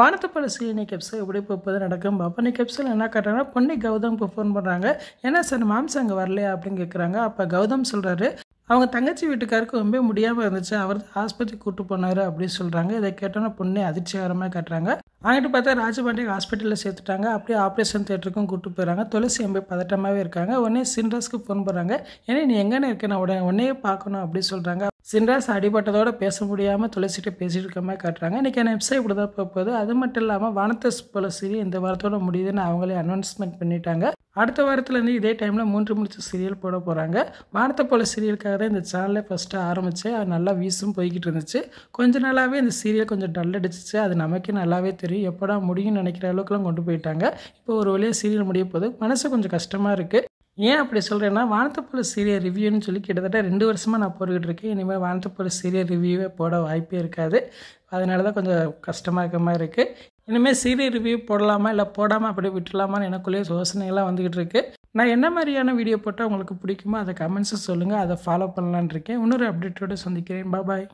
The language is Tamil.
பல சீனி கெப்சல் எப்படி போப்பது நடக்கும் அப்போ கெப்சல் என்ன காட்டுறாங்கன்னா பொன்னி கௌதம்க்கு ஃபோன் பண்ணுறாங்க ஏன்னா சார் மாம்ஸ் அங்கே வரலையா அப்படின்னு கேட்குறாங்க அப்போ கௌதம் சொல்கிறாரு அவங்க தங்கச்சி வீட்டுக்காருக்கு ரொம்ப முடியாமல் இருந்துச்சு அவர் ஆஸ்பத்திரி கூட்டு போனார் அப்படின்னு சொல்கிறாங்க இதை கேட்டோன்னா பொண்ணை அதிர்ச்சிகரமாக காட்டுறாங்க அவங்ககிட்ட பார்த்தா ராஜபாண்டியை ஹாஸ்பிட்டலில் சேர்த்துட்டாங்க அப்படியே ஆப்ரேஷன் தேட்டருக்கும் கூட்டு போயிடறாங்க துளசி எம்பி பதட்டமாகவே இருக்காங்க உடனே சின்ரஸ்க்கு ஃபோன் பண்ணுறாங்க ஏன்னா நீ எங்கேன்னு இருக்க உடனே உடனே பார்க்கணும் அப்படின்னு சொல்கிறாங்க சின்ராஸ் அடிபட்டதோடு பேச முடியாமல் துளசிட்டு பேசிகிட்டு இருக்க மாதிரி காட்டுறாங்க இன்றைக்கி என் எபிசோட் இப்படி தான் போகுது அது மட்டும் இல்லாமல் வானத்தை போல சீரியல் இந்த வாரத்தோட முடியுதுன்னு அவங்களே அனௌன்ஸ்மெண்ட் பண்ணிட்டாங்க அடுத்த வாரத்துலேருந்து இதே டைமில் மூன்று முடிச்ச சீரியல் போட போகிறாங்க வானத்தை போல சீரியலுக்காக தான் இந்த சேனலை ஃபஸ்ட்டு ஆரம்பித்து அது நல்லா வீசும் போய்கிட்டு இருந்துச்சு கொஞ்ச நாளாகவே இந்த சீரியல் கொஞ்சம் டல் அடிச்சிச்சு அது நமக்கே நல்லாவே தெரியும் எப்படா முடியும்னு நினைக்கிற அளவுக்குலாம் கொண்டு போயிட்டாங்க இப்போ ஒரு வழியாக சீரியல் முடிய போது மனசு கொஞ்சம் கஷ்டமாக இருக்குது ஏன் அப்படி சொல்கிறேன்னா வானத்தப்போல சீரியல் ரிவ்யூன்னு சொல்லி கிட்டத்தட்ட ரெண்டு வருஷமாக நான் போட்டுக்கிட்டு இருக்கேன் இனிமேல் வானத்தப்போல சீரியல் ரிவ்யூவே போட வாய்ப்பே இருக்காது அதனால தான் கொஞ்சம் கஷ்டமாக இருக்க மாதிரி இருக்குது இனிமேல் சீரியல் ரிவ்யூ போடலாமா இல்லை போடாமல் அப்படியே விட்டுலாமான்னு எனக்குள்ளேயே யோசனைகள்லாம் வந்துக்கிட்டு இருக்குது நான் என்ன மாதிரியான வீடியோ போட்டால் உங்களுக்கு பிடிக்குமோ அதை கமெண்ட்ஸை சொல்லுங்கள் அதை ஃபாலோ பண்ணலான் இருக்கேன் இன்னொரு அப்டேட்டோடு சந்திக்கிறேன் பாய்